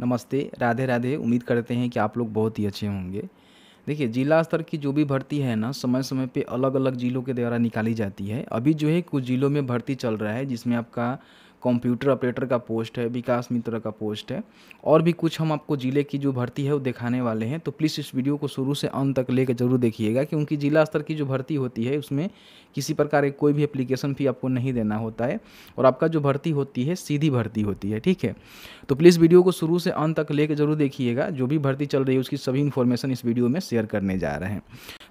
नमस्ते राधे राधे उम्मीद करते हैं कि आप लोग बहुत ही अच्छे होंगे देखिए जिला स्तर की जो भी भर्ती है ना समय समय पे अलग अलग ज़िलों के द्वारा निकाली जाती है अभी जो है कुछ ज़िलों में भर्ती चल रहा है जिसमें आपका कंप्यूटर ऑपरेटर का पोस्ट है विकास मित्र का पोस्ट है और भी कुछ हम आपको ज़िले की जो भर्ती है वो दिखाने वाले हैं तो प्लीज़ इस वीडियो को शुरू से अंत तक लेकर जरूर देखिएगा क्योंकि जिला स्तर की जो भर्ती होती है उसमें किसी प्रकार की कोई भी एप्लीकेशन फ़ी आपको नहीं देना होता है और आपका जो भर्ती होती है सीधी भर्ती होती है ठीक है तो प्लीज़ वीडियो को शुरू से अंत तक लेकर जरूर देखिएगा जो भी भर्ती चल रही है उसकी सभी इन्फॉर्मेशन इस वीडियो में शेयर करने जा रहे हैं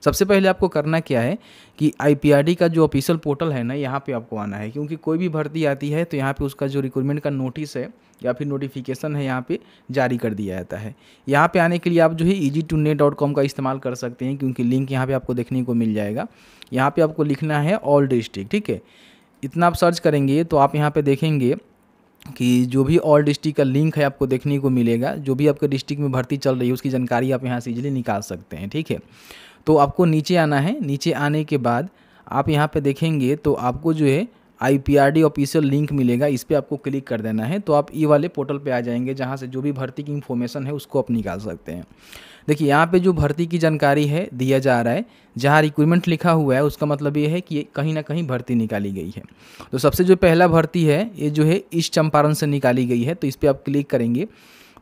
सबसे पहले आपको करना क्या है कि आई का जो ऑफिशियल पोर्टल है ना यहाँ पे आपको आना है क्योंकि कोई भी भर्ती आती है तो यहाँ पे उसका जो रिक्रूटमेंट का नोटिस है या फिर नोटिफिकेशन है यहाँ पे जारी कर दिया जाता है यहाँ पे आने के लिए आप जो है ईजी टू डॉट कॉम का इस्तेमाल कर सकते हैं क्योंकि लिंक यहाँ पर आपको देखने को मिल जाएगा यहाँ पर आपको लिखना है ऑल डिस्ट्रिक्ट ठीक है इतना आप सर्च करेंगे तो आप यहाँ पर देखेंगे कि जो भी ऑल डिस्ट्रिक्ट का लिंक है आपको देखने को मिलेगा जो भी आपके डिस्ट्रिक्ट में भर्ती चल रही है उसकी जानकारी आप यहाँ से इजीली निकाल सकते हैं ठीक है तो आपको नीचे आना है नीचे आने के बाद आप यहाँ पे देखेंगे तो आपको जो है I P R D official link मिलेगा इस पर आपको क्लिक कर देना है तो आप ई वाले पोर्टल पे आ जाएंगे जहाँ से जो भी भर्ती की इन्फॉर्मेशन है उसको आप निकाल सकते हैं देखिए यहाँ पे जो भर्ती की जानकारी है दिया जा रहा है जहाँ रिक्रूटमेंट लिखा हुआ है उसका मतलब ये है कि कहीं ना कहीं भर्ती निकाली गई है तो सबसे जो पहला भर्ती है ये जो है ईस्ट चंपारण से निकाली गई है तो इस पर आप क्लिक करेंगे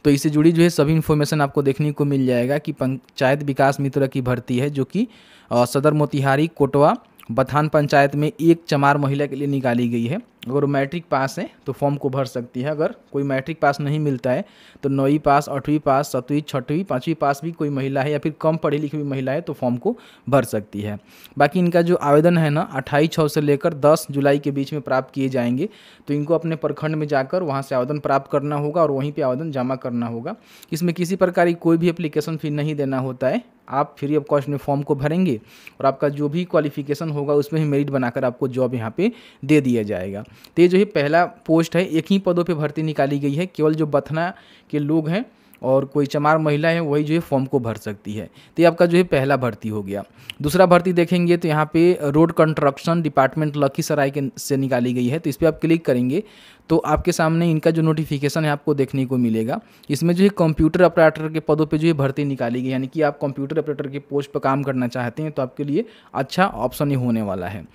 तो इससे जुड़ी जो है सभी इन्फॉर्मेशन आपको देखने को मिल जाएगा कि पंचायत विकास मित्र की भर्ती है जो कि सदर मोतिहारी कोटवा बथान पंचायत में एक चमार महिला के लिए निकाली गई है अगर वो मैट्रिक पास है तो फॉर्म को भर सकती है अगर कोई मैट्रिक पास नहीं मिलता है तो नौवीं पास आठवीं पास सातवीं छठवीं पाँचवीं पास भी कोई महिला है या फिर कम पढ़ी लिखी हुई महिला है तो फॉर्म को भर सकती है बाकी इनका जो आवेदन है ना अट्ठाईस छः से लेकर दस जुलाई के बीच में प्राप्त किए जाएंगे तो इनको अपने प्रखंड में जाकर वहाँ से आवेदन प्राप्त करना होगा और वहीं पर आवेदन जमा करना होगा इसमें किसी प्रकार की कोई भी अप्लीकेशन फ़ी नहीं देना होता है आप फ्री ऑफ कॉस्ट में फॉर्म को भरेंगे और आपका जो भी क्वालिफिकेशन होगा उसमें ही मेरिट बनाकर आपको जॉब यहाँ पे दे दिया जाएगा तो ये जो है पहला पोस्ट है एक ही पदों पे भर्ती निकाली गई है केवल जो बथना के लोग हैं और कोई चमार महिला है वही जो है फॉर्म को भर सकती है तो ये आपका जो है पहला भर्ती हो गया दूसरा भर्ती देखेंगे तो यहाँ पे रोड कंस्ट्रक्शन डिपार्टमेंट लखीसराय के से निकाली गई है तो इस पर आप क्लिक करेंगे तो आपके सामने इनका जो नोटिफिकेशन है आपको देखने को मिलेगा इसमें जो है कंप्यूटर ऑपरेटर के पदों पर जो है भर्ती निकाली गई यानी कि आप कंप्यूटर ऑपरेटर के पोस्ट पर काम करना चाहते हैं तो आपके लिए अच्छा ऑप्शन ही होने वाला है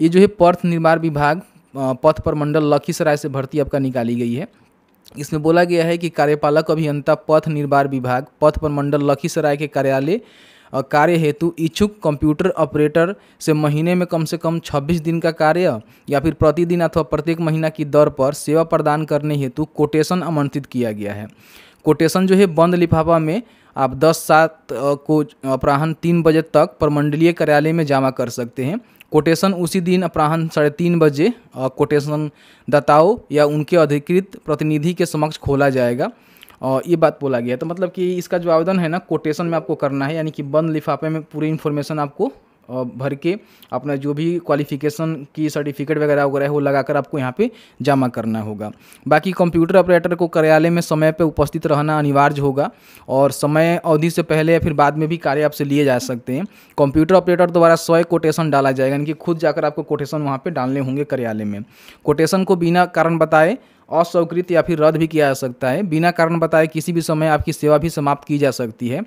ये जो है पर्थ निर्माण विभाग पथ पर मंडल लखीसराय से भर्ती आपका निकाली गई है इसमें बोला गया है कि कार्यपालक अभियंता पथ निर्माण विभाग पथ पर मंडल लखीसराय के कार्यालय कार्य हेतु इच्छुक कंप्यूटर ऑपरेटर से महीने में कम से कम 26 दिन का कार्य या फिर प्रतिदिन अथवा प्रत्येक महीना की दर पर सेवा प्रदान करने हेतु कोटेशन आमंत्रित किया गया है कोटेशन जो है बंद लिफाफा में आप 10 सात को अपराहन तीन बजे तक प्रमंडलीय कार्यालय में जमा कर सकते हैं कोटेशन उसी दिन अपराह्न साढ़े तीन बजे कोटेशन दाताओं या उनके अधिकृत प्रतिनिधि के समक्ष खोला जाएगा और ये बात बोला गया तो मतलब कि इसका जो आवेदन है ना कोटेशन में आपको करना है यानी कि बंद लिफाफे में पूरी इन्फॉर्मेशन आपको भर के अपना जो भी क्वालिफिकेशन की सर्टिफिकेट वगैरह वगैरह वो लगाकर आपको यहाँ पे जमा करना होगा बाकी कंप्यूटर ऑपरेटर को कार्यालय में समय पर उपस्थित रहना अनिवार्य होगा और समय अवधि से पहले या फिर बाद में भी कार्य आपसे लिए जा सकते हैं कंप्यूटर ऑपरेटर द्वारा स्वयं कोटेशन डाला जाएगा यानी कि खुद जाकर आपको कोटेशन वहाँ पर डालने होंगे कार्यालय में कोटेशन को बिना कारण बताए अस्वीकृत या फिर रद्द भी किया जा सकता है बिना कारण बताए किसी भी समय आपकी सेवा भी समाप्त की जा सकती है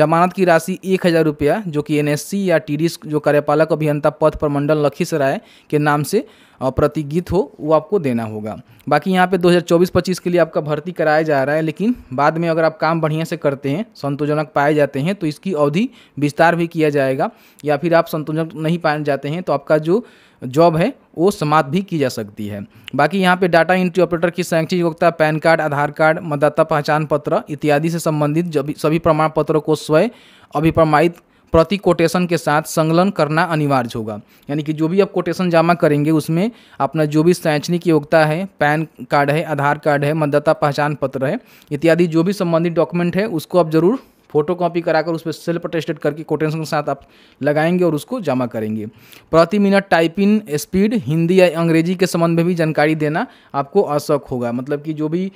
जमानत की राशि एक हज़ार रुपया जो कि एनएससी या टीडी जो कार्यपालक अभियंता पथ प्रमंडल लखीसराय के नाम से प्रतिगीत हो वो आपको देना होगा बाकी यहाँ पे 2024-25 के लिए आपका भर्ती कराया जा रहा है लेकिन बाद में अगर आप काम बढ़िया से करते हैं संतोषजनक पाए जाते हैं तो इसकी अवधि विस्तार भी किया जाएगा या फिर आप संतोषजनक नहीं पाए जाते हैं तो आपका जो जॉब है वो समाप्त भी की जा सकती है बाकी यहाँ पे डाटा एंट्री ऑपरेटर की शैक्षणिक योग्यता पैन कार्ड आधार कार्ड मतदाता पहचान पत्र इत्यादि से संबंधित सभी प्रमाण पत्रों को स्वयं अभिप्रमाणित प्रति कोटेशन के साथ संलग्न करना अनिवार्य होगा यानी कि जो भी आप कोटेशन जमा करेंगे उसमें अपना जो भी शैक्षणिक योग्यता है पैन कार्ड है आधार कार्ड है मतदाता पहचान पत्र है इत्यादि जो भी संबंधित डॉक्यूमेंट है उसको आप जरूर फोटो कॉपी कराकर उस पर सेल्फ अटेस्टेड करके कोटेशन के साथ आप लगाएंगे और उसको जमा करेंगे प्रति मिनट टाइपिंग स्पीड हिंदी या अंग्रेजी के संबंध में भी जानकारी देना आपको आवश्यक होगा मतलब कि जो भी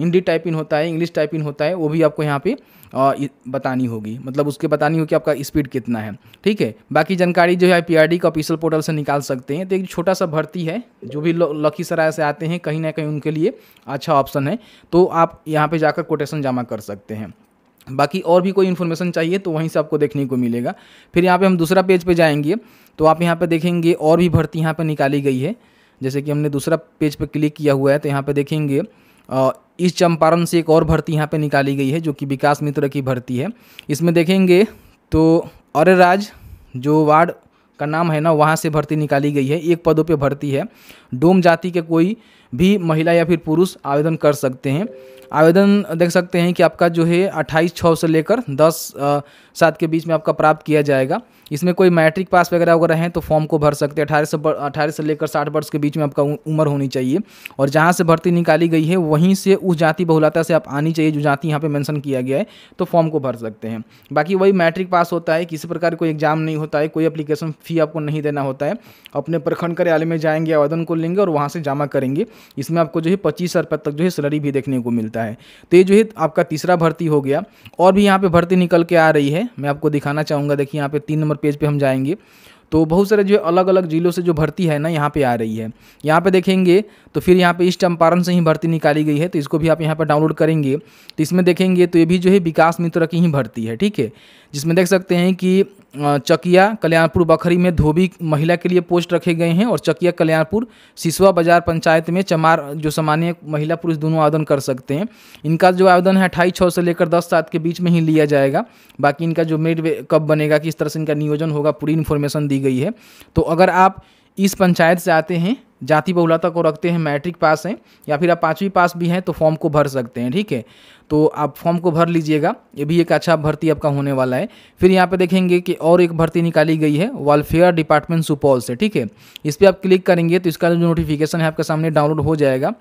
हिंदी टाइपिंग होता है इंग्लिश टाइपिंग होता है वो भी आपको यहाँ पे बतानी होगी मतलब उसके बतानी होगी आपका स्पीड कितना है ठीक है बाकी जानकारी जो है पी का ऑफिशियल पोर्टल से निकाल सकते हैं तो एक छोटा सा भर्ती है जो भी लखीसराय से आते हैं कहीं ना कहीं उनके लिए अच्छा ऑप्शन है तो आप यहाँ पर जाकर कोटेशन जमा कर सकते हैं बाकी और भी कोई इन्फॉर्मेशन चाहिए तो वहीं से आपको देखने को मिलेगा फिर यहाँ पे हम दूसरा पेज पे जाएंगे तो आप यहाँ पे देखेंगे और भी भर्ती यहाँ पे निकाली गई है जैसे कि हमने दूसरा पेज पे क्लिक किया हुआ है तो यहाँ पे देखेंगे ईस्ट चंपारण से एक और भर्ती यहाँ पे निकाली गई है जो कि विकास मित्र की भर्ती है इसमें देखेंगे तो अरे राज जो वार्ड का नाम है ना वहाँ से भर्ती निकाली गई है एक पदों पे भर्ती है डोम जाति के कोई भी महिला या फिर पुरुष आवेदन कर सकते हैं आवेदन देख सकते हैं कि आपका जो है अट्ठाईस छः से लेकर दस सात के बीच में आपका प्राप्त किया जाएगा इसमें कोई मैट्रिक पास वगैरह वगैरह हैं तो फॉर्म को भर सकते हैं अठारह से अठारह से लेकर साठ वर्ष के बीच में आपका उम्र होनी चाहिए और जहाँ से भर्ती निकाली गई है वहीं से उस जाति बहुलता से आप आनी चाहिए जो जाति यहाँ पर मैंसन किया गया है तो फॉर्म को भर सकते हैं बाकी वही मैट्रिक पास होता है किसी प्रकार कोई एग्जाम नहीं होता है कोई अप्लीकेशन फ़ी आपको नहीं देना होता है अपने प्रखंड कार्यालय में जाएंगे आवेदन को लेंगे और वहाँ से जमा करेंगे इसमें आपको जो है पच्चीस हज़ार तक जो है सैलरी भी देखने को मिलता है तो ये जो है आपका तीसरा भर्ती हो गया और भी यहाँ पर भर्ती निकल के आ रही है मैं आपको दिखाना चाहूँगा देखिए यहाँ पर तीन नंबर पेज पर हम जाएंगे तो बहुत सारे जो अलग अलग ज़िलों से जो भर्ती है ना यहाँ पे आ रही है यहाँ पे देखेंगे तो फिर यहाँ पे ईस्ट चंपारण से ही भर्ती निकाली गई है तो इसको भी आप यहाँ पर डाउनलोड करेंगे तो इसमें देखेंगे तो ये भी जो है विकास मित्र की ही भर्ती है ठीक है जिसमें देख सकते हैं कि चकिया कल्याणपुर बखरी में धोबी महिला के लिए पोस्ट रखे गए हैं और चकिया कल्याणपुर सिसवा बाजार पंचायत में चमार जो सामान्य महिला पुरुष दोनों आवेदन कर सकते हैं इनका जो आवेदन है अठाई छः से लेकर दस सात के बीच में ही लिया जाएगा बाकी इनका जो मेड कब बनेगा किस तरह से इनका नियोजन होगा पूरी इन्फॉर्मेशन दी गई है तो अगर आप इस पंचायत से आते हैं जाति बहुलता को रखते हैं मैट्रिक पास हैं या फिर आप पाँचवीं पास भी हैं तो फॉर्म को भर सकते हैं ठीक है तो आप फॉर्म को भर लीजिएगा ये भी एक अच्छा भर्ती आपका होने वाला है फिर यहाँ पे देखेंगे कि और एक भर्ती निकाली गई है वेलफेयर डिपार्टमेंट सुपौल से ठीक है इस पर आप क्लिक करेंगे तो इसका जो नोटिफिकेशन है आपके सामने डाउनलोड हो जाएगा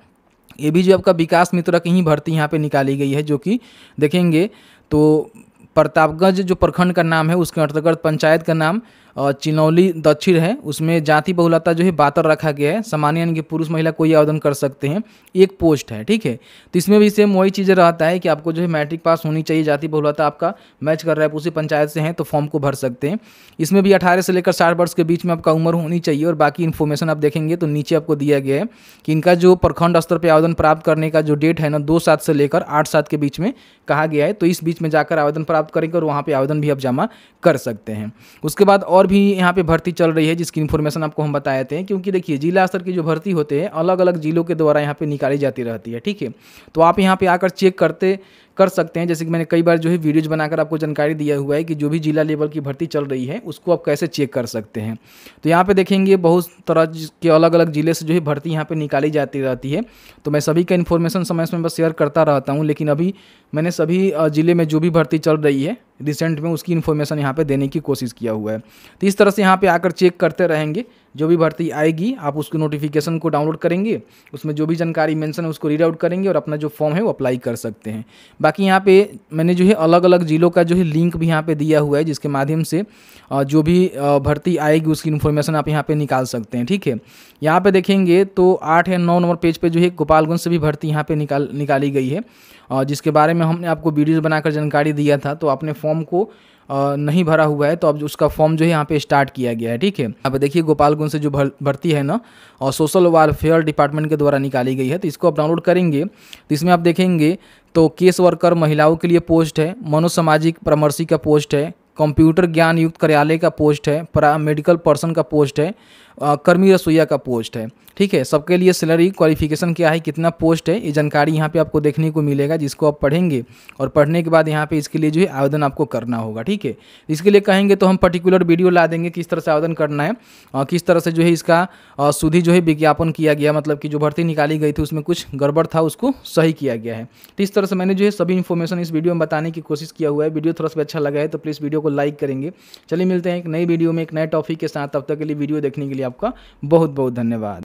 ये भी जो आपका विकास मित्र की ही भर्ती यहाँ पर निकाली गई है जो कि देखेंगे तो प्रतापगंज जो प्रखंड का नाम है उसके अंतर्गत पंचायत का नाम चिनौली दक्षिण है उसमें जाति बहुलता जो है बातर रखा गया है सामान्य यानी कि पुरुष महिला कोई आवेदन कर सकते हैं एक पोस्ट है ठीक है तो इसमें भी सेम वही चीज़ें रहता है कि आपको जो है मैट्रिक पास होनी चाहिए जाति बहुलता आपका मैच कर रहा है उसी पंचायत से हैं तो फॉर्म को भर सकते हैं इसमें भी अठारह से लेकर साठ वर्ष के बीच में आपका उम्र होनी चाहिए और बाकी इन्फॉर्मेशन आप देखेंगे तो नीचे आपको दिया गया है कि इनका जो प्रखंड स्तर पर आवेदन प्राप्त करने का जो डेट है ना दो सात से लेकर आठ सात के बीच में कहा गया है तो इस बीच में जाकर आवेदन प्राप्त करेंगे और वहाँ पर आवेदन भी आप जमा कर सकते हैं उसके बाद और और भी यहाँ पे भर्ती चल रही है जिसकी इन्फॉर्मेशन आपको हम बताए थे क्योंकि देखिए जिला स्तर की जो भर्ती होते हैं अलग अलग जिलों के द्वारा यहाँ पे निकाली जाती रहती है ठीक है तो आप यहाँ पे आकर चेक करते कर सकते हैं जैसे कि मैंने कई बार जो है वीडियोज बनाकर आपको जानकारी दिया हुआ है कि जो भी जिला लेवल की भर्ती चल रही है उसको आप कैसे चेक कर सकते हैं तो यहाँ पर देखेंगे बहुत तरह के अलग अलग ज़िले से जो है भर्ती यहाँ पर निकाली जाती रहती है तो मैं सभी का इन्फॉर्मेशन समय समय पर शेयर करता रहता हूँ लेकिन अभी मैंने सभी ज़िले में जो भी भर्ती चल रही है रिसेंट में उसकी इन्फॉर्मेशन यहाँ पर देने की कोशिश किया हुआ है तो इस तरह से यहाँ पर आकर चेक करते रहेंगे जो भी भर्ती आएगी आप उसको नोटिफिकेशन को डाउनलोड करेंगे उसमें जो भी जानकारी मेंशन है उसको रीड आउट करेंगे और अपना जो फॉर्म है वो अप्लाई कर सकते हैं बाकी यहाँ पे मैंने जो है अलग अलग ज़िलों का जो है लिंक भी यहाँ पे दिया हुआ है जिसके माध्यम से जो भी भर्ती आएगी उसकी इन्फॉर्मेशन आप यहाँ पर निकाल सकते हैं ठीक है यहाँ पर देखेंगे तो आठ या नौ नंबर पेज पर पे जो है गोपालगंज से भी भर्ती यहाँ पर निकाल निकाली गई है जिसके बारे में हमने आपको वीडियोज़ बनाकर जानकारी दिया था तो आपने फॉर्म को नहीं भरा हुआ है तो अब उसका फॉर्म जो है यहाँ पे स्टार्ट किया गया है ठीक है अब देखिए गोपालगंज से जो भर्ती है ना और सोशल वेलफेयर डिपार्टमेंट के द्वारा निकाली गई है तो इसको आप डाउनलोड करेंगे तो इसमें आप देखेंगे तो केस वर्कर महिलाओं के लिए पोस्ट है मनोसामाजिक परामर्शी का पोस्ट है कंप्यूटर ज्ञान युक्त कार्यालय का पोस्ट है परा मेडिकल पर्सन का पोस्ट है कर्मी रसोईया का पोस्ट है ठीक है सबके लिए सैलरी क्वालिफिकेशन क्या है कितना पोस्ट है ये जानकारी यहाँ पे आपको देखने को मिलेगा जिसको आप पढ़ेंगे और पढ़ने के बाद यहाँ पे इसके लिए जो है आवेदन आपको करना होगा ठीक है इसके लिए कहेंगे तो हम पर्टिकुलर वीडियो ला देंगे किस तरह से आवेदन करना है और किस तरह से जो है इसका सुधी जो है विज्ञापन किया गया मतलब कि जो भर्ती निकाली गई थी उसमें कुछ गड़बड़ था उसको सही किया गया है तो इस तरह से मैंने जो है सभी इन्फॉर्मेशन इस वीडियो में बताने की कोशिश किया हुआ है वीडियो थोड़ा सा अच्छा लगा है तो प्लीज़ वीडियो को को लाइक करेंगे चलिए मिलते हैं एक नई वीडियो में एक नए टॉपिक के साथ तब तक के लिए वीडियो देखने के लिए आपका बहुत बहुत धन्यवाद